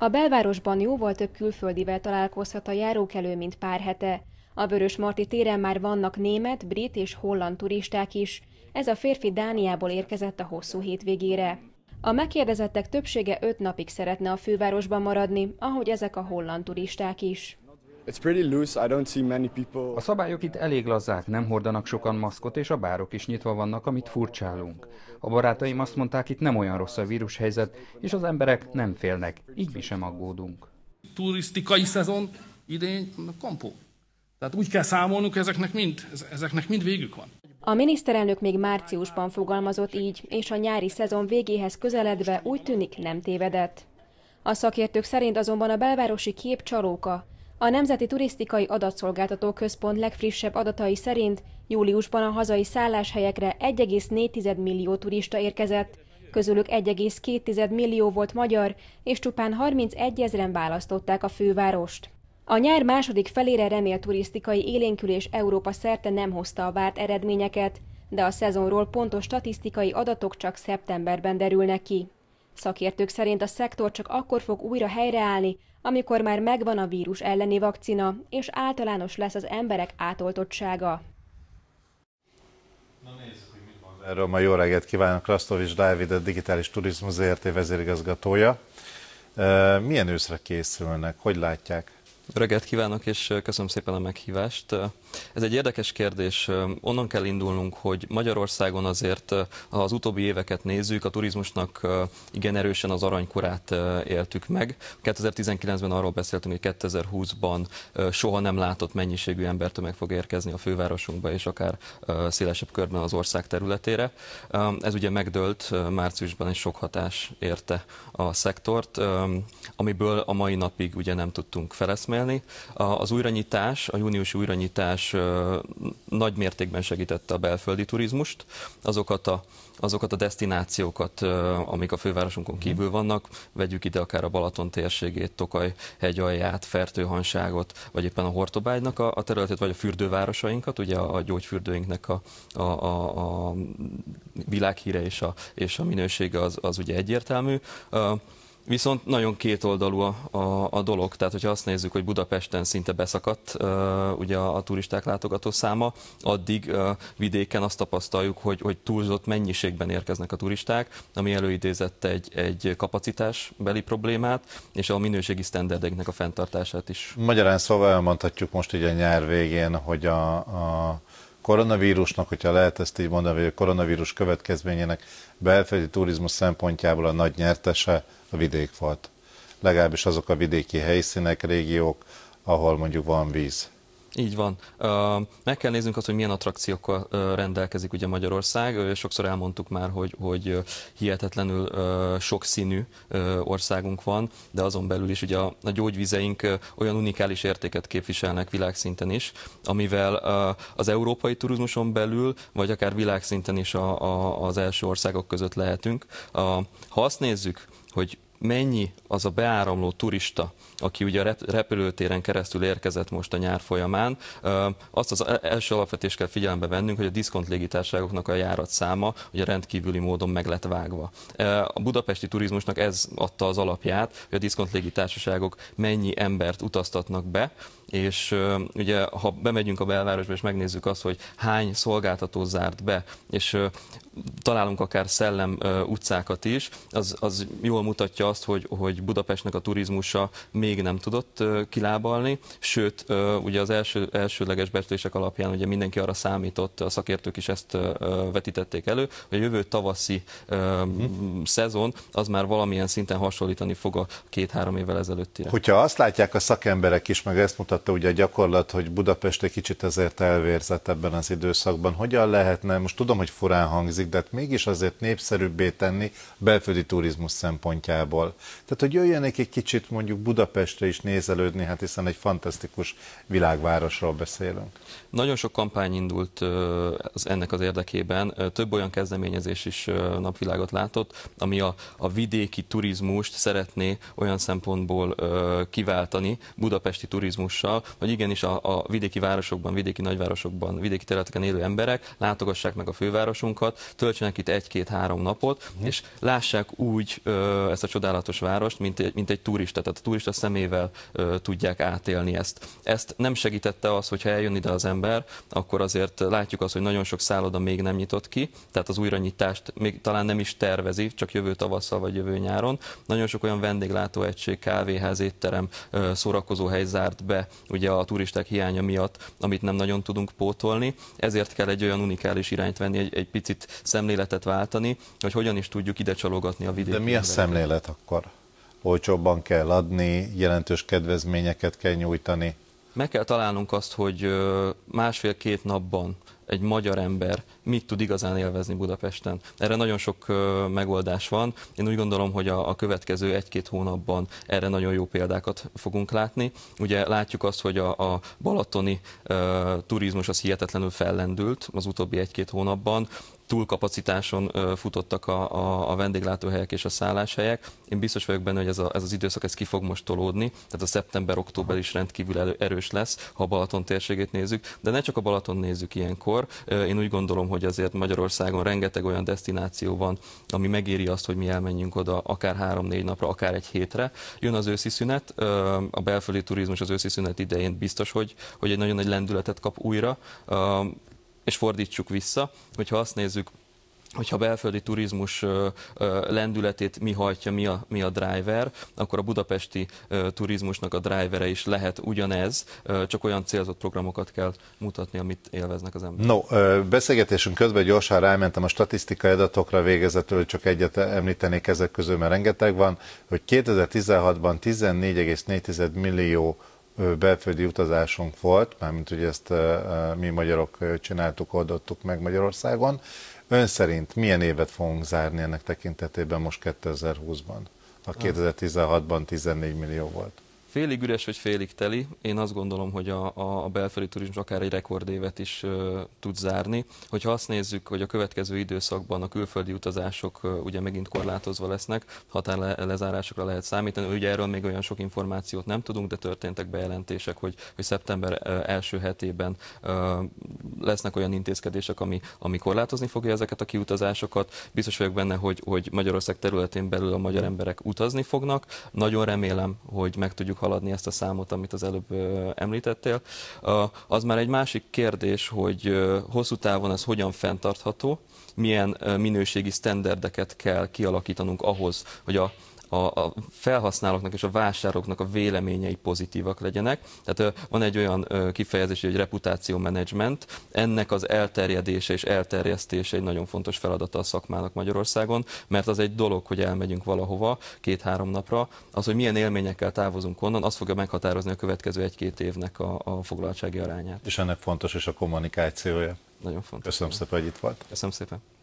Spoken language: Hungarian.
A belvárosban jóval több külföldivel találkozhat a járókelő, mint pár hete. A Vörös Marti téren már vannak német, brit és holland turisták is. Ez a férfi Dániából érkezett a hosszú hétvégére. A megkérdezettek többsége öt napig szeretne a fővárosban maradni, ahogy ezek a holland turisták is. A szabályok itt elég lazák, nem hordanak sokan maszkot, és a bárok is nyitva vannak, amit furcsálunk. A barátaim azt mondták, itt nem olyan rossz a vírushelyzet, és az emberek nem félnek, így mi sem aggódunk. Turisztikai szezon idén kompó. Tehát úgy kell számolnunk, ezeknek mind, ezeknek mind végük van. A miniszterelnök még márciusban fogalmazott így, és a nyári szezon végéhez közeledve úgy tűnik nem tévedett. A szakértők szerint azonban a belvárosi kép csalóka, a Nemzeti Turisztikai Adatszolgáltató Központ legfrissebb adatai szerint júliusban a hazai szálláshelyekre 1,4 millió turista érkezett, közülük 1,2 millió volt magyar, és csupán 31 ezeren választották a fővárost. A nyár második felére remélt turisztikai élénkülés Európa szerte nem hozta a várt eredményeket, de a szezonról pontos statisztikai adatok csak szeptemberben derülnek ki. Szakértők szerint a szektor csak akkor fog újra helyreállni, amikor már megvan a vírus elleni vakcina, és általános lesz az emberek átoltottsága. Na nézzük, hogy mit mond erről. Ma jó reggelt kívánok, Rasztovics Dávid, a Digitális Turizmus ZRT vezérigazgatója. Milyen őszre készülnek? Hogy látják? Reggelt kívánok, és köszönöm szépen a meghívást. Ez egy érdekes kérdés. Onnan kell indulnunk, hogy Magyarországon azért, ha az utóbbi éveket nézzük, a turizmusnak igen erősen az aranykorát éltük meg. 2019-ben arról beszéltünk, hogy 2020-ban soha nem látott mennyiségű embertömeg fog érkezni a fővárosunkba, és akár szélesebb körben az ország területére. Ez ugye megdőlt márciusban, és sok hatás érte a szektort, amiből a mai napig ugye nem tudtunk feleszmérni kiemelni. Az újranyitás, a júniusi újranyitás nagy mértékben segítette a belföldi turizmust, azokat a azokat a destinációkat, amik a fővárosunkon mhm. kívül vannak, vegyük ide akár a Balaton térségét, Tokaj hegyalját, Fertőhanságot, vagy éppen a Hortobágynak a, a területét, vagy a fürdővárosainkat, ugye a, a gyógyfürdőinknek a, a, a, a világhíre és a, és a minősége az, az ugye egyértelmű. Viszont nagyon kétoldalú a, a, a dolog, tehát hogyha azt nézzük, hogy Budapesten szinte beszakadt uh, ugye a, a turisták látogató száma, addig uh, vidéken azt tapasztaljuk, hogy, hogy túlzott mennyiségben érkeznek a turisták, ami előidézett egy, egy kapacitásbeli problémát, és a minőségi sztenderdeknek a fenntartását is. Magyarán szóval elmondhatjuk most ugye nyár végén, hogy a, a koronavírusnak, hogyha lehet ezt így mondani, vagy a koronavírus következményének belföldi turizmus szempontjából a nagy nyertese a vidék volt. Legalábbis azok a vidéki helyszínek, régiók, ahol mondjuk van víz. Így van. Meg kell néznünk azt, hogy milyen attrakciókkal rendelkezik ugye Magyarország. Sokszor elmondtuk már, hogy, hogy hihetetlenül sokszínű országunk van, de azon belül is ugye a, gyógyvizeink olyan unikális értéket képviselnek világszinten is, amivel az európai turizmuson belül, vagy akár világszinten is a, a, az első országok között lehetünk. Ha azt nézzük, hogy mennyi az a beáramló turista, aki ugye a repülőtéren keresztül érkezett most a nyár folyamán. Azt az első alapvetés kell figyelembe vennünk, hogy a diszkont légitárságoknak a járat száma ugye rendkívüli módon meg lett vágva. A budapesti turizmusnak ez adta az alapját, hogy a diszkont légitársaságok mennyi embert utaztatnak be, és ugye ha bemegyünk a belvárosba és megnézzük azt, hogy hány szolgáltató zárt be, és találunk akár szellem utcákat is, az, az jól mutatja azt, hogy, hogy Budapestnek a turizmusa még nem tudott kilábalni, sőt, ugye az első, elsődleges becslések alapján ugye mindenki arra számított, a szakértők is ezt vetítették elő, hogy a jövő tavaszi uh szezon az már valamilyen szinten hasonlítani fog a két-három évvel ezelőttire. Hogyha azt látják a szakemberek is, meg ezt mutat mutatta ugye a gyakorlat, hogy Budapest egy kicsit ezért elvérzett ebben az időszakban. Hogyan lehetne, most tudom, hogy furán hangzik, de hát mégis azért népszerűbbé tenni belföldi turizmus szempontjából. Tehát, hogy jöjjenek egy kicsit mondjuk Budapestre is nézelődni, hát hiszen egy fantasztikus világvárosról beszélünk. Nagyon sok kampány indult az ennek az érdekében. Több olyan kezdeményezés is napvilágot látott, ami a, a vidéki turizmust szeretné olyan szempontból kiváltani, budapesti turizmus a hogy igenis a, a vidéki városokban, vidéki nagyvárosokban, vidéki területeken élő emberek látogassák meg a fővárosunkat, töltsenek itt egy-két-három napot, mm. és lássák úgy ö, ezt a csodálatos várost, mint egy, mint egy turista, tehát a turista szemével ö, tudják átélni ezt. Ezt nem segítette az, hogyha eljön ide az ember, akkor azért látjuk azt, hogy nagyon sok szálloda még nem nyitott ki, tehát az újranyitást még talán nem is tervezi, csak jövő tavasszal vagy jövő nyáron. Nagyon sok olyan vendéglátóegység, kávéház, étterem, szórakozóhely zárt be ugye a turisták hiánya miatt, amit nem nagyon tudunk pótolni. Ezért kell egy olyan unikális irányt venni, egy, egy picit szemléletet váltani, hogy hogyan is tudjuk ide csalogatni a vidéket. De mi a szemlélet akkor? Olcsóbban kell adni, jelentős kedvezményeket kell nyújtani. Meg kell találnunk azt, hogy másfél-két napban egy magyar ember mit tud igazán élvezni Budapesten. Erre nagyon sok megoldás van. Én úgy gondolom, hogy a, a következő egy-két hónapban erre nagyon jó példákat fogunk látni. Ugye látjuk azt, hogy a, a balatoni uh, turizmus az hihetetlenül fellendült az utóbbi egy-két hónapban túlkapacitáson futottak a, a, a vendéglátóhelyek és a szálláshelyek. Én biztos vagyok benne, hogy ez, a, ez az időszak ez ki fog most tolódni, tehát a szeptember-október is rendkívül elő, erős lesz, ha a Balaton térségét nézzük, de ne csak a Balaton nézzük ilyenkor. Én úgy gondolom, hogy azért Magyarországon rengeteg olyan destináció van, ami megéri azt, hogy mi elmenjünk oda akár három-négy napra, akár egy hétre. Jön az őszi szünet, a belföldi turizmus az őszi szünet idején biztos, hogy, hogy egy nagyon nagy lendületet kap újra és fordítsuk vissza, hogyha azt nézzük, hogyha a belföldi turizmus lendületét mi hajtja, mi a, mi a driver, akkor a budapesti turizmusnak a drivere is lehet ugyanez, csak olyan célzott programokat kell mutatni, amit élveznek az emberek. No, beszélgetésünk közben gyorsan rámentem a statisztikai adatokra végezetül, csak egyet említenék ezek közül, mert rengeteg van, hogy 2016-ban 14,4 millió belföldi utazásunk volt, mármint hogy ezt mi magyarok csináltuk, oldottuk meg Magyarországon. Ön szerint milyen évet fogunk zárni ennek tekintetében most 2020-ban? A 2016-ban 14 millió volt. Félig üres vagy félig teli, én azt gondolom, hogy a, a belföldi turizmus akár egy rekordévet is ö, tud zárni. Hogyha azt nézzük, hogy a következő időszakban a külföldi utazások ö, ugye megint korlátozva lesznek, lezárásokra lehet számítani. Ugye erről még olyan sok információt nem tudunk, de történtek bejelentések, hogy, hogy szeptember ö, első hetében ö, lesznek olyan intézkedések, ami, ami korlátozni fogja ezeket a kiutazásokat. Biztos vagyok benne, hogy, hogy Magyarország területén belül a magyar emberek utazni fognak. Nagyon remélem, hogy meg tudjuk tudjuk haladni ezt a számot, amit az előbb említettél. Az már egy másik kérdés, hogy hosszú távon ez hogyan fenntartható, milyen minőségi sztenderdeket kell kialakítanunk ahhoz, hogy a a, a felhasználóknak és a vásároknak a véleményei pozitívak legyenek. Tehát van egy olyan kifejezés, hogy reputáció management. Ennek az elterjedése és elterjesztése egy nagyon fontos feladata a szakmának Magyarországon, mert az egy dolog, hogy elmegyünk valahova két-három napra, az, hogy milyen élményekkel távozunk onnan, az fogja meghatározni a következő egy-két évnek a, a foglaltsági arányát. És ennek fontos és a kommunikációja. Nagyon fontos. Köszönöm szépen, hogy itt volt. Köszönöm szépen.